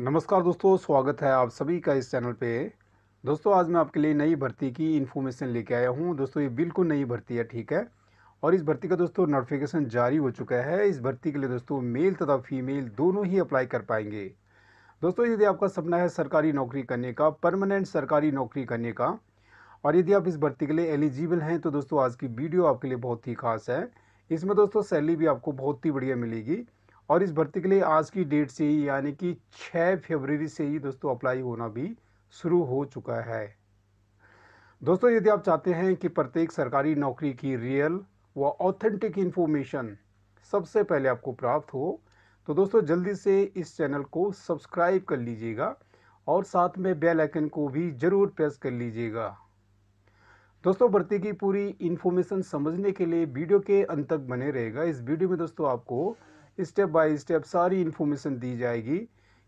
नमस्कार दोस्तों स्वागत है आप सभी का इस चैनल पे दोस्तों आज मैं आपके लिए नई भर्ती की इन्फॉर्मेशन लेके आया हूँ दोस्तों ये बिल्कुल नई भर्ती है ठीक है और इस भर्ती का दोस्तों नोटिफिकेशन जारी हो चुका है इस भर्ती के लिए दोस्तों मेल तथा फीमेल दोनों ही अप्लाई कर पाएंगे दोस्तों यदि आपका सपना है सरकारी नौकरी करने का परमानेंट सरकारी नौकरी करने का और यदि आप इस भर्ती के लिए एलिजिबल हैं तो दोस्तों आज की वीडियो आपके लिए बहुत ही खास है इसमें दोस्तों सैलरी भी आपको बहुत ही बढ़िया मिलेगी और इस भर्ती के लिए आज की डेट से ही यानी कि 6 फरवरी से ही दोस्तों अप्लाई होना भी शुरू हो चुका है दोस्तों यदि आप चाहते हैं कि प्रत्येक सरकारी नौकरी की रियल व ऑथेंटिक इन्फॉर्मेशन सबसे पहले आपको प्राप्त हो तो दोस्तों जल्दी से इस चैनल को सब्सक्राइब कर लीजिएगा और साथ में बेल आइकन को भी ज़रूर प्रेस कर लीजिएगा दोस्तों भर्ती की पूरी इन्फॉर्मेशन समझने के लिए वीडियो के अंत तक बने रहेगा इस वीडियो में दोस्तों आपको स्टेप बाय स्टेप सारी इन्फॉर्मेशन दी जाएगी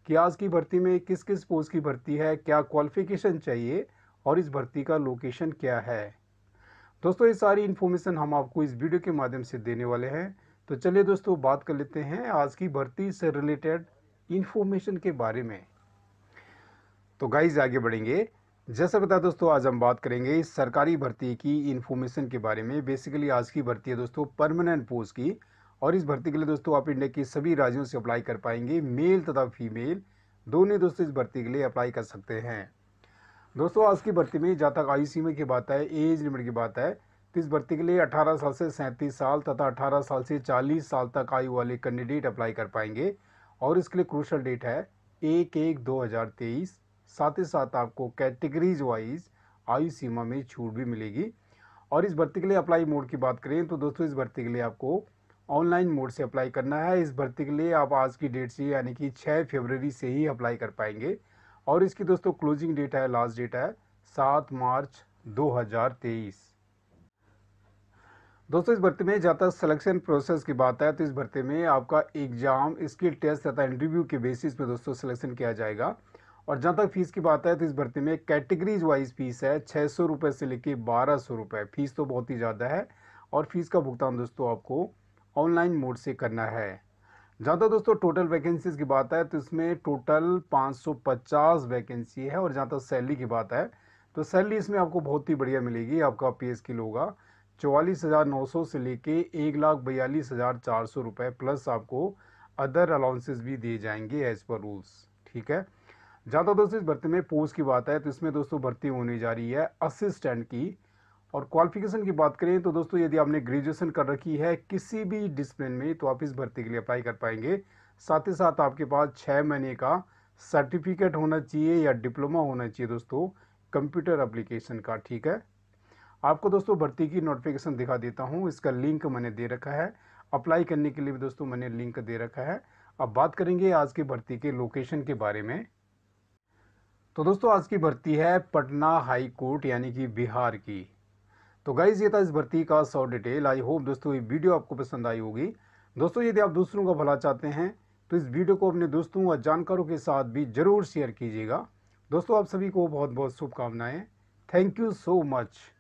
कि आज की भर्ती में किस किस पोस्ट की भर्ती है क्या क्वालिफिकेशन चाहिए और इस भर्ती का लोकेशन क्या है दोस्तों ये सारी इन्फॉर्मेशन हम आपको इस वीडियो के माध्यम से देने वाले हैं तो चलिए दोस्तों बात कर लेते हैं आज की भर्ती से रिलेटेड इन्फॉर्मेशन के बारे में तो गाइज आगे बढ़ेंगे जैसा बता दोस्तों आज हम बात करेंगे सरकारी भर्ती की इन्फॉर्मेशन के बारे में बेसिकली आज की भर्ती है दोस्तों परमानेंट पोस्ट की और इस भर्ती के लिए दोस्तों आप इंडिया के सभी राज्यों से अप्लाई कर पाएंगे मेल तथा फीमेल दोनों दोस्तों इस भर्ती के लिए अप्लाई कर सकते हैं दोस्तों आज की भर्ती में जहाँ तक आयु सीमा की बात है एज लिमिट की बात है तो इस भर्ती के लिए 18 साल से सैंतीस साल तथा 18 साल से 40 साल तक आयु वाले कैंडिडेट अप्लाई कर पाएंगे और इसके लिए क्रूशल डेट है एक एक दो हज़ार तेईस साथ ही साथ आपको कैटेगरीज वाइज आयु सीमा में छूट भी मिलेगी और इस भर्ती के लिए अप्लाई मोड की बात करें तो दोस्तों इस भर्ती के लिए आपको ऑनलाइन मोड से अप्लाई करना है इस भर्ती के लिए आप आज की डेट से यानी कि 6 फरवरी से ही अप्लाई कर पाएंगे और इसकी दोस्तों क्लोजिंग डेट है लास्ट डेट है सात मार्च 2023 दोस्तों इस भर्ती में जहाँ तक सिलेक्शन प्रोसेस की बात है तो इस भर्ती में आपका एग्ज़ाम स्किल टेस्ट तथा इंटरव्यू के बेसिस पे दोस्तों सिलेक्शन किया जाएगा और जहाँ तक फ़ीस की बात है तो इस भर्ती में कैटेगरीज वाइज फ़ीस है छः सौ से लेके बारह सौ फ़ीस तो बहुत ही ज़्यादा है और फीस का भुगतान दोस्तों आपको ऑनलाइन मोड से करना है जहाँ तक दोस्तों टोटल वैकेंसीज की बात है तो इसमें टोटल 550 वैकेंसी है और जहाँ तक सैलरी की बात है तो सैलरी इसमें आपको बहुत ही बढ़िया मिलेगी आपका एस स्किल होगा चौवालीस हज़ार नौ सौ से लेके एक लाख बयालीस हज़ार चार सौ रुपये प्लस आपको अदर अलाउंसेस भी दिए जाएंगे एज पर रूल्स ठीक है ज़्यादा दोस्तों इस भर्ती में पोस्ट की बात है तो इसमें दोस्तों भर्ती होने जा रही है असिस्टेंट की और क्वालिफिकेशन की बात करें तो दोस्तों यदि आपने ग्रेजुएशन कर रखी है किसी भी डिसिप्लिन में तो आप इस भर्ती के लिए अप्लाई कर पाएंगे साथ ही साथ आपके पास छः महीने का सर्टिफिकेट होना चाहिए या डिप्लोमा होना चाहिए दोस्तों कंप्यूटर अप्लीकेशन का ठीक है आपको दोस्तों भर्ती की नोटिफिकेशन दिखा देता हूँ इसका लिंक मैंने दे रखा है अप्लाई करने के लिए भी दोस्तों मैंने लिंक दे रखा है अब बात करेंगे आज की भर्ती के लोकेशन के बारे में तो दोस्तों आज की भर्ती है पटना हाई कोर्ट यानी कि बिहार की तो गाइज़ ये था इस भर्ती का सौ डिटेल आई होप दोस्तों ये वीडियो आपको पसंद आई होगी दोस्तों यदि आप दूसरों का भला चाहते हैं तो इस वीडियो को अपने दोस्तों और जानकारों के साथ भी ज़रूर शेयर कीजिएगा दोस्तों आप सभी को बहुत बहुत शुभकामनाएँ थैंक यू सो मच